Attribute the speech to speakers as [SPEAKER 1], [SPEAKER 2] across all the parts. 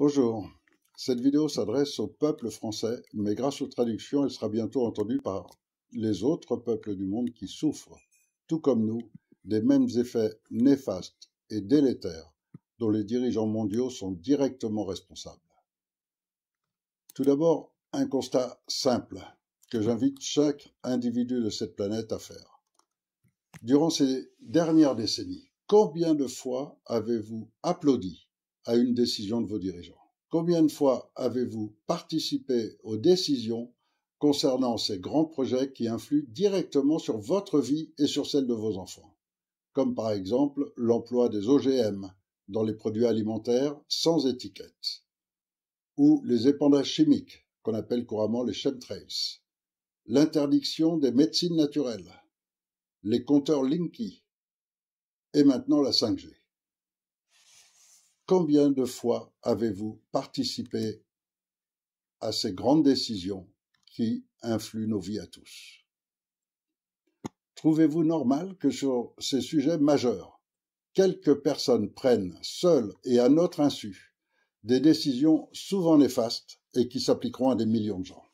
[SPEAKER 1] Bonjour. Cette vidéo s'adresse au peuple français, mais grâce aux traductions, elle sera bientôt entendue par les autres peuples du monde qui souffrent, tout comme nous, des mêmes effets néfastes et délétères dont les dirigeants mondiaux sont directement responsables. Tout d'abord, un constat simple que j'invite chaque individu de cette planète à faire. Durant ces dernières décennies, combien de fois avez-vous applaudi à une décision de vos dirigeants Combien de fois avez-vous participé aux décisions concernant ces grands projets qui influent directement sur votre vie et sur celle de vos enfants Comme par exemple l'emploi des OGM dans les produits alimentaires sans étiquette ou les épandages chimiques qu'on appelle couramment les chemtrails, l'interdiction des médecines naturelles, les compteurs Linky et maintenant la 5G. Combien de fois avez-vous participé à ces grandes décisions qui influent nos vies à tous Trouvez-vous normal que sur ces sujets majeurs, quelques personnes prennent, seules et à notre insu, des décisions souvent néfastes et qui s'appliqueront à des millions de gens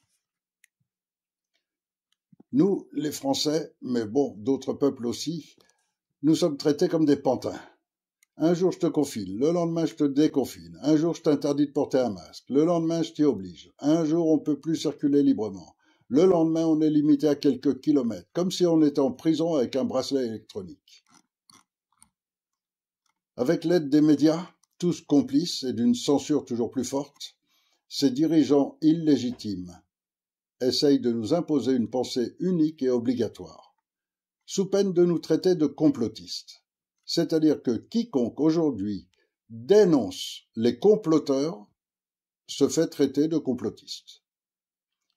[SPEAKER 1] Nous, les Français, mais bon, d'autres peuples aussi, nous sommes traités comme des pantins. Un jour, je te confine. Le lendemain, je te déconfine. Un jour, je t'interdis de porter un masque. Le lendemain, je t'y oblige. Un jour, on ne peut plus circuler librement. Le lendemain, on est limité à quelques kilomètres, comme si on était en prison avec un bracelet électronique. Avec l'aide des médias, tous complices et d'une censure toujours plus forte, ces dirigeants illégitimes essayent de nous imposer une pensée unique et obligatoire, sous peine de nous traiter de complotistes. C'est-à-dire que quiconque aujourd'hui dénonce les comploteurs se fait traiter de complotistes.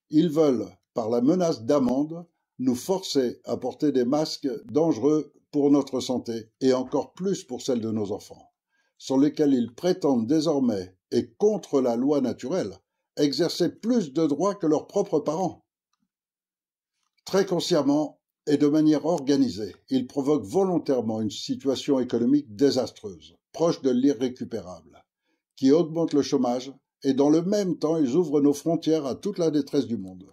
[SPEAKER 1] Ils veulent, par la menace d'amende, nous forcer à porter des masques dangereux pour notre santé et encore plus pour celle de nos enfants, sur lesquels ils prétendent désormais, et contre la loi naturelle, exercer plus de droits que leurs propres parents. Très consciemment, et de manière organisée, ils provoquent volontairement une situation économique désastreuse, proche de l'irrécupérable, qui augmente le chômage, et dans le même temps ils ouvrent nos frontières à toute la détresse du monde.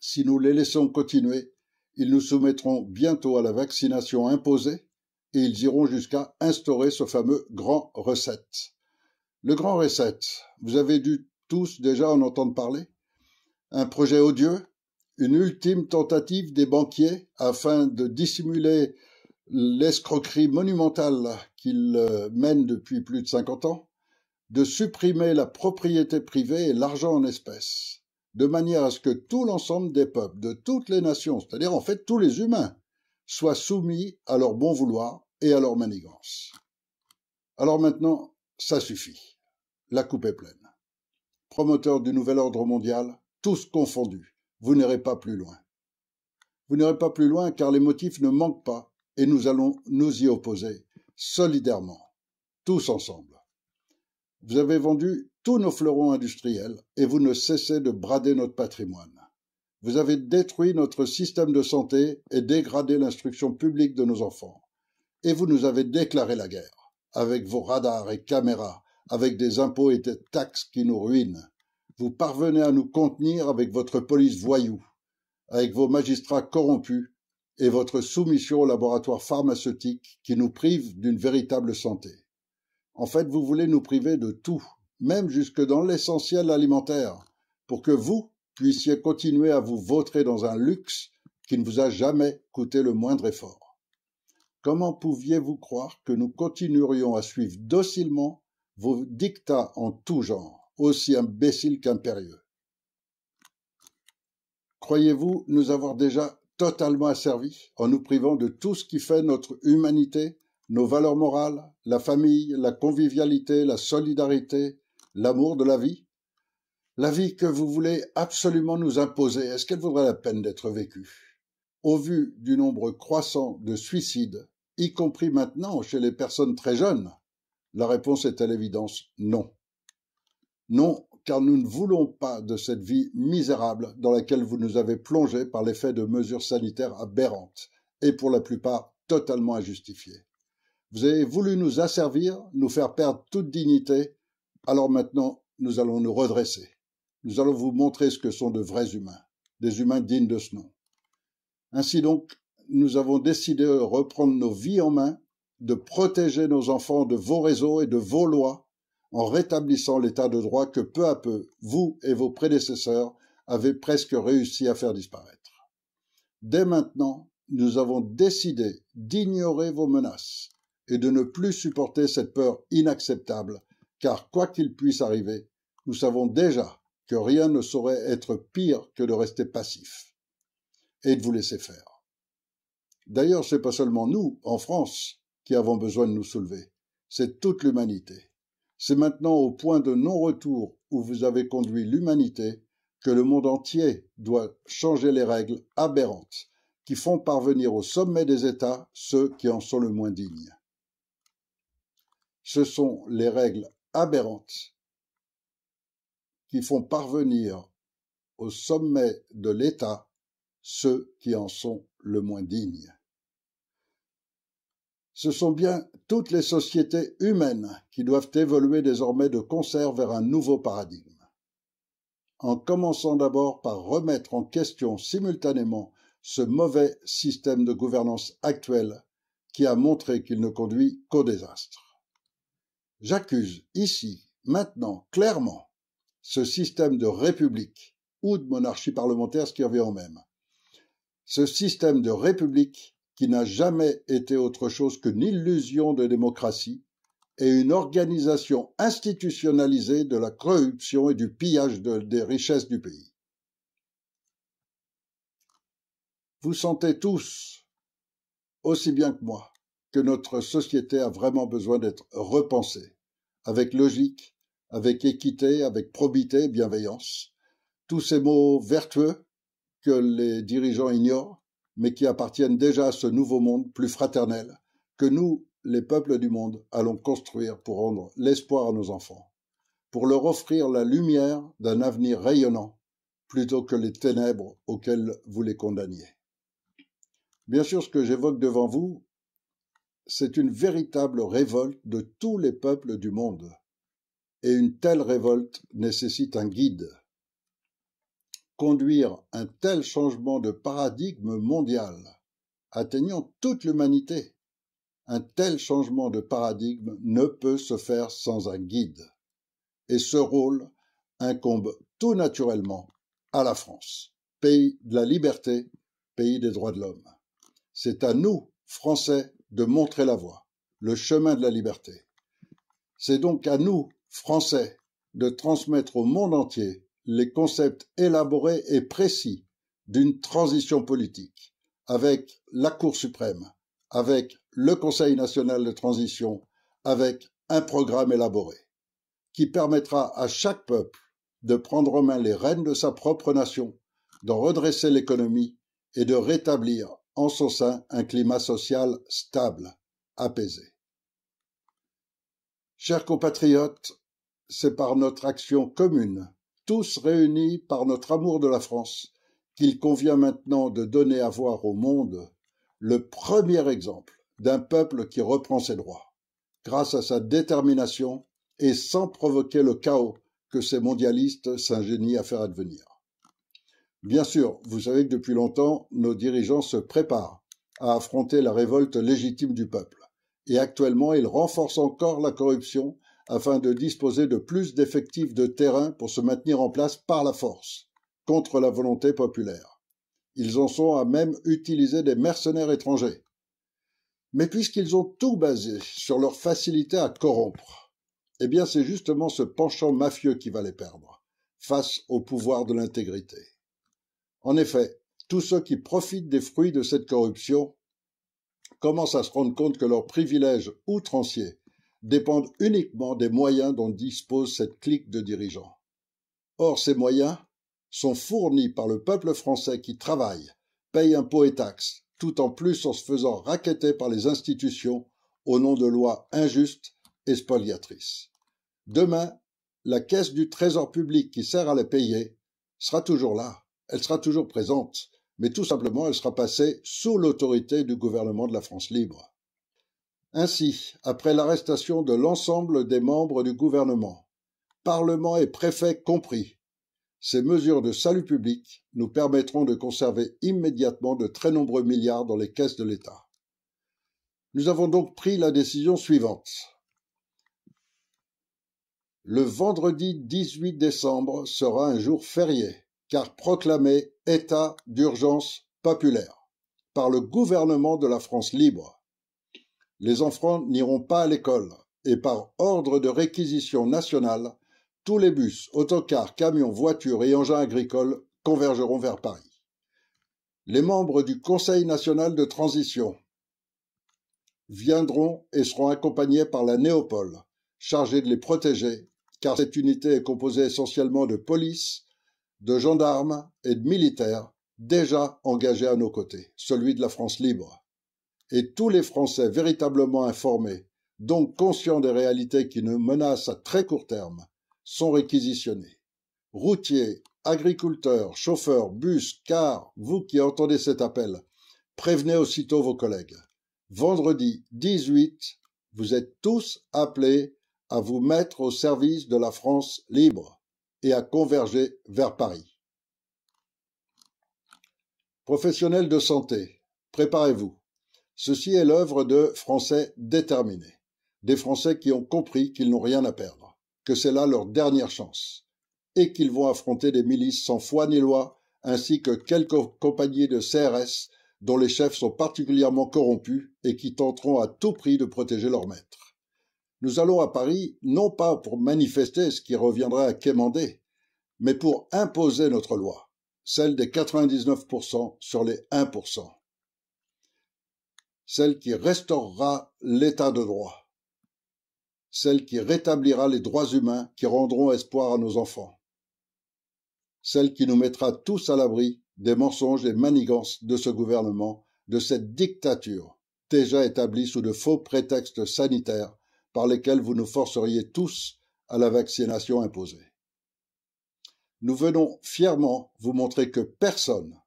[SPEAKER 1] Si nous les laissons continuer, ils nous soumettront bientôt à la vaccination imposée, et ils iront jusqu'à instaurer ce fameux grand recette. Le grand recette, vous avez dû tous déjà en entendre parler Un projet odieux une ultime tentative des banquiers afin de dissimuler l'escroquerie monumentale qu'ils euh, mènent depuis plus de cinquante ans, de supprimer la propriété privée et l'argent en espèces, de manière à ce que tout l'ensemble des peuples, de toutes les nations, c'est-à-dire en fait tous les humains, soient soumis à leur bon vouloir et à leur manigance. Alors maintenant, ça suffit. La coupe est pleine. Promoteurs du nouvel ordre mondial, tous confondus, vous n'irez pas plus loin. Vous n'irez pas plus loin car les motifs ne manquent pas et nous allons nous y opposer, solidairement, tous ensemble. Vous avez vendu tous nos fleurons industriels et vous ne cessez de brader notre patrimoine. Vous avez détruit notre système de santé et dégradé l'instruction publique de nos enfants. Et vous nous avez déclaré la guerre, avec vos radars et caméras, avec des impôts et des taxes qui nous ruinent, vous parvenez à nous contenir avec votre police voyou, avec vos magistrats corrompus et votre soumission au laboratoire pharmaceutique qui nous prive d'une véritable santé. En fait, vous voulez nous priver de tout, même jusque dans l'essentiel alimentaire, pour que vous puissiez continuer à vous vautrer dans un luxe qui ne vous a jamais coûté le moindre effort. Comment pouviez-vous croire que nous continuerions à suivre docilement vos dictats en tout genre aussi imbécile qu'impérieux. Croyez-vous nous avoir déjà totalement asservis en nous privant de tout ce qui fait notre humanité, nos valeurs morales, la famille, la convivialité, la solidarité, l'amour de la vie La vie que vous voulez absolument nous imposer, est-ce qu'elle vaudrait la peine d'être vécue Au vu du nombre croissant de suicides, y compris maintenant chez les personnes très jeunes, la réponse est à l'évidence non. Non, car nous ne voulons pas de cette vie misérable dans laquelle vous nous avez plongés par l'effet de mesures sanitaires aberrantes, et pour la plupart totalement injustifiées. Vous avez voulu nous asservir, nous faire perdre toute dignité, alors maintenant nous allons nous redresser. Nous allons vous montrer ce que sont de vrais humains, des humains dignes de ce nom. Ainsi donc, nous avons décidé de reprendre nos vies en main, de protéger nos enfants de vos réseaux et de vos lois, en rétablissant l'état de droit que peu à peu, vous et vos prédécesseurs avez presque réussi à faire disparaître. Dès maintenant, nous avons décidé d'ignorer vos menaces et de ne plus supporter cette peur inacceptable, car quoi qu'il puisse arriver, nous savons déjà que rien ne saurait être pire que de rester passif et de vous laisser faire. D'ailleurs, ce n'est pas seulement nous, en France, qui avons besoin de nous soulever, c'est toute l'humanité. C'est maintenant au point de non-retour où vous avez conduit l'humanité que le monde entier doit changer les règles aberrantes qui font parvenir au sommet des États ceux qui en sont le moins dignes. Ce sont les règles aberrantes qui font parvenir au sommet de l'État ceux qui en sont le moins dignes. Ce sont bien toutes les sociétés humaines qui doivent évoluer désormais de concert vers un nouveau paradigme. En commençant d'abord par remettre en question simultanément ce mauvais système de gouvernance actuel qui a montré qu'il ne conduit qu'au désastre. J'accuse ici, maintenant, clairement, ce système de république ou de monarchie parlementaire, ce qui revient au même. Ce système de république qui n'a jamais été autre chose qu'une illusion de démocratie et une organisation institutionnalisée de la corruption et du pillage des richesses du pays. Vous sentez tous, aussi bien que moi, que notre société a vraiment besoin d'être repensée, avec logique, avec équité, avec probité et bienveillance, tous ces mots vertueux que les dirigeants ignorent mais qui appartiennent déjà à ce nouveau monde plus fraternel que nous, les peuples du monde, allons construire pour rendre l'espoir à nos enfants, pour leur offrir la lumière d'un avenir rayonnant plutôt que les ténèbres auxquelles vous les condamniez. Bien sûr, ce que j'évoque devant vous, c'est une véritable révolte de tous les peuples du monde, et une telle révolte nécessite un guide conduire un tel changement de paradigme mondial, atteignant toute l'humanité. Un tel changement de paradigme ne peut se faire sans un guide. Et ce rôle incombe tout naturellement à la France, pays de la liberté, pays des droits de l'homme. C'est à nous, Français, de montrer la voie, le chemin de la liberté. C'est donc à nous, Français, de transmettre au monde entier les concepts élaborés et précis d'une transition politique, avec la Cour suprême, avec le Conseil national de transition, avec un programme élaboré, qui permettra à chaque peuple de prendre en main les rênes de sa propre nation, d'en redresser l'économie et de rétablir en son sein un climat social stable, apaisé. Chers compatriotes, c'est par notre action commune tous réunis par notre amour de la France, qu'il convient maintenant de donner à voir au monde le premier exemple d'un peuple qui reprend ses droits, grâce à sa détermination et sans provoquer le chaos que ces mondialistes s'ingénient à faire advenir. Bien sûr, vous savez que depuis longtemps, nos dirigeants se préparent à affronter la révolte légitime du peuple, et actuellement ils renforcent encore la corruption afin de disposer de plus d'effectifs de terrain pour se maintenir en place par la force, contre la volonté populaire. Ils en sont à même utiliser des mercenaires étrangers. Mais puisqu'ils ont tout basé sur leur facilité à corrompre, eh bien c'est justement ce penchant mafieux qui va les perdre, face au pouvoir de l'intégrité. En effet, tous ceux qui profitent des fruits de cette corruption commencent à se rendre compte que leurs privilèges outranciers dépendent uniquement des moyens dont dispose cette clique de dirigeants. Or, ces moyens sont fournis par le peuple français qui travaille, paye impôts et taxes, tout en plus en se faisant raqueter par les institutions au nom de lois injustes et spoliatrices. Demain, la caisse du trésor public qui sert à les payer sera toujours là, elle sera toujours présente, mais tout simplement elle sera passée sous l'autorité du gouvernement de la France libre. Ainsi, après l'arrestation de l'ensemble des membres du gouvernement, Parlement et préfets compris, ces mesures de salut public nous permettront de conserver immédiatement de très nombreux milliards dans les caisses de l'État. Nous avons donc pris la décision suivante. Le vendredi 18 décembre sera un jour férié, car proclamé État d'urgence populaire par le gouvernement de la France libre les enfants n'iront pas à l'école et par ordre de réquisition nationale, tous les bus, autocars, camions, voitures et engins agricoles convergeront vers Paris. Les membres du Conseil national de transition viendront et seront accompagnés par la Néopole, chargée de les protéger, car cette unité est composée essentiellement de police, de gendarmes et de militaires déjà engagés à nos côtés, celui de la France libre et tous les Français véritablement informés, donc conscients des réalités qui nous menacent à très court terme, sont réquisitionnés. Routiers, agriculteurs, chauffeurs, bus, cars, vous qui entendez cet appel, prévenez aussitôt vos collègues. Vendredi 18, vous êtes tous appelés à vous mettre au service de la France libre et à converger vers Paris. Professionnels de santé, préparez-vous. Ceci est l'œuvre de Français déterminés, des Français qui ont compris qu'ils n'ont rien à perdre, que c'est là leur dernière chance, et qu'ils vont affronter des milices sans foi ni loi, ainsi que quelques compagnies de CRS dont les chefs sont particulièrement corrompus et qui tenteront à tout prix de protéger leur maître. Nous allons à Paris non pas pour manifester ce qui reviendra à quémander, mais pour imposer notre loi, celle des 99% sur les 1% celle qui restaurera l'état de droit, celle qui rétablira les droits humains qui rendront espoir à nos enfants, celle qui nous mettra tous à l'abri des mensonges et manigances de ce gouvernement, de cette dictature déjà établie sous de faux prétextes sanitaires par lesquels vous nous forceriez tous à la vaccination imposée. Nous venons fièrement vous montrer que personne,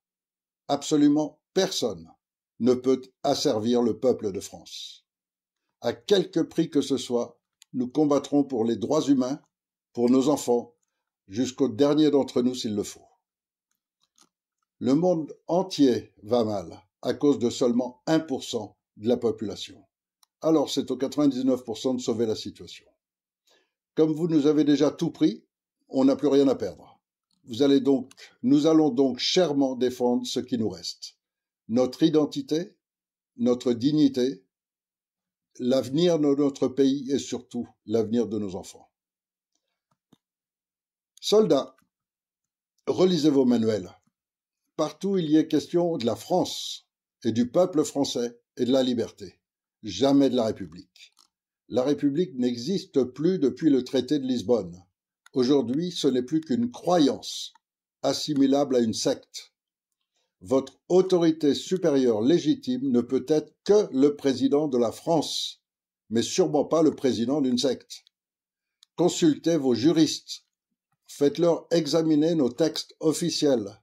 [SPEAKER 1] absolument personne, ne peut asservir le peuple de France. À quelque prix que ce soit, nous combattrons pour les droits humains, pour nos enfants, jusqu'au dernier d'entre nous s'il le faut. Le monde entier va mal à cause de seulement 1% de la population. Alors c'est aux 99% de sauver la situation. Comme vous nous avez déjà tout pris, on n'a plus rien à perdre. Vous allez donc, nous allons donc chèrement défendre ce qui nous reste notre identité, notre dignité, l'avenir de notre pays et surtout l'avenir de nos enfants. Soldats, relisez vos manuels. Partout il y est question de la France et du peuple français et de la liberté, jamais de la République. La République n'existe plus depuis le traité de Lisbonne. Aujourd'hui, ce n'est plus qu'une croyance, assimilable à une secte, votre autorité supérieure légitime ne peut être que le président de la France, mais sûrement pas le président d'une secte. Consultez vos juristes. Faites-leur examiner nos textes officiels.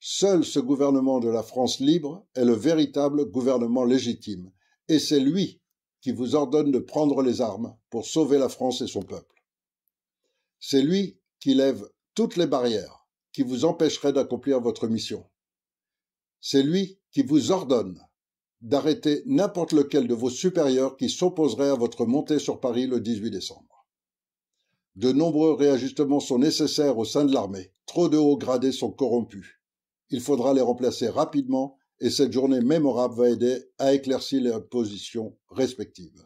[SPEAKER 1] Seul ce gouvernement de la France libre est le véritable gouvernement légitime, et c'est lui qui vous ordonne de prendre les armes pour sauver la France et son peuple. C'est lui qui lève toutes les barrières qui vous empêcheraient d'accomplir votre mission. C'est lui qui vous ordonne d'arrêter n'importe lequel de vos supérieurs qui s'opposerait à votre montée sur Paris le 18 décembre. De nombreux réajustements sont nécessaires au sein de l'armée. Trop de hauts gradés sont corrompus. Il faudra les remplacer rapidement et cette journée mémorable va aider à éclaircir les positions respectives.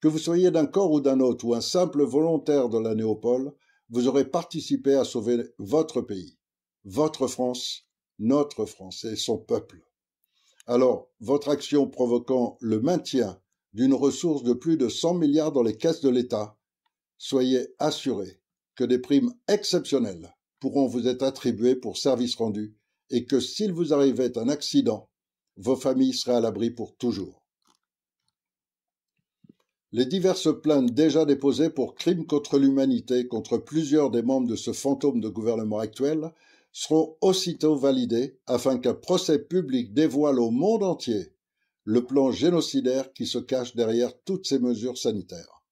[SPEAKER 1] Que vous soyez d'un corps ou d'un autre ou un simple volontaire de la néopole, vous aurez participé à sauver votre pays, votre France notre Français, son peuple. Alors, votre action provoquant le maintien d'une ressource de plus de 100 milliards dans les caisses de l'État, soyez assurés que des primes exceptionnelles pourront vous être attribuées pour services rendus et que s'il vous arrivait un accident, vos familles seraient à l'abri pour toujours. Les diverses plaintes déjà déposées pour crimes contre l'humanité contre plusieurs des membres de ce fantôme de gouvernement actuel seront aussitôt validés afin qu'un procès public dévoile au monde entier le plan génocidaire qui se cache derrière toutes ces mesures sanitaires,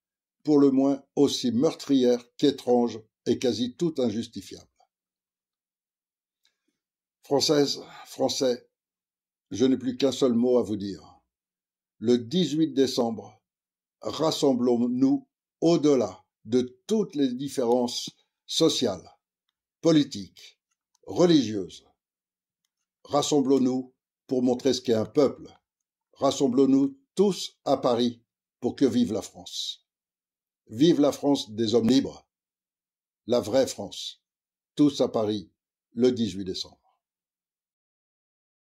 [SPEAKER 1] pour le moins aussi meurtrières qu'étranges et quasi tout injustifiables. Française, Français, je n'ai plus qu'un seul mot à vous dire. Le 18 décembre, rassemblons-nous au-delà de toutes les différences sociales, politiques, religieuses, Rassemblons-nous pour montrer ce qu'est un peuple. Rassemblons-nous tous à Paris pour que vive la France. Vive la France des hommes libres. La vraie France. Tous à Paris le 18 décembre.